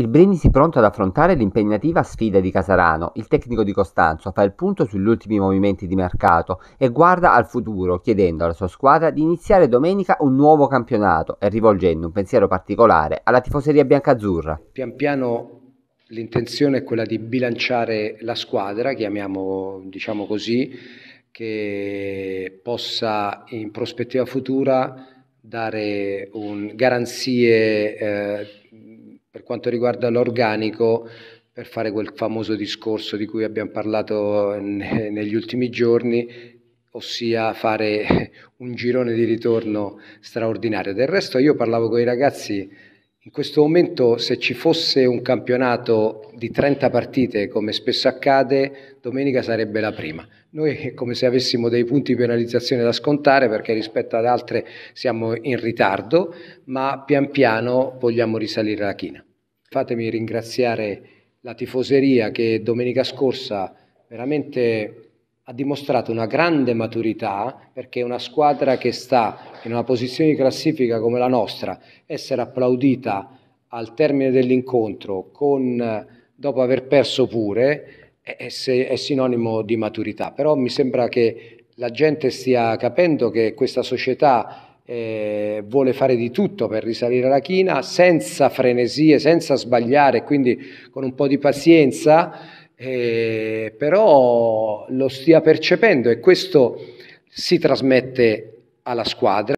Il Brindisi pronto ad affrontare l'impegnativa sfida di Casarano, il tecnico di Costanzo fa il punto sugli ultimi movimenti di mercato e guarda al futuro chiedendo alla sua squadra di iniziare domenica un nuovo campionato e rivolgendo un pensiero particolare alla tifoseria biancazzurra. Pian piano l'intenzione è quella di bilanciare la squadra, chiamiamo diciamo così, che possa in prospettiva futura dare un, garanzie eh, quanto riguarda l'organico, per fare quel famoso discorso di cui abbiamo parlato negli ultimi giorni, ossia fare un girone di ritorno straordinario. Del resto io parlavo con i ragazzi, in questo momento se ci fosse un campionato di 30 partite, come spesso accade, domenica sarebbe la prima. Noi è come se avessimo dei punti di penalizzazione da scontare perché rispetto ad altre siamo in ritardo, ma pian piano vogliamo risalire la china. Fatemi ringraziare la tifoseria che domenica scorsa veramente ha dimostrato una grande maturità perché una squadra che sta in una posizione di classifica come la nostra, essere applaudita al termine dell'incontro con, dopo aver perso pure è, è sinonimo di maturità. Però mi sembra che la gente stia capendo che questa società eh, vuole fare di tutto per risalire la china senza frenesie, senza sbagliare, quindi con un po' di pazienza, eh, però lo stia percependo e questo si trasmette alla squadra.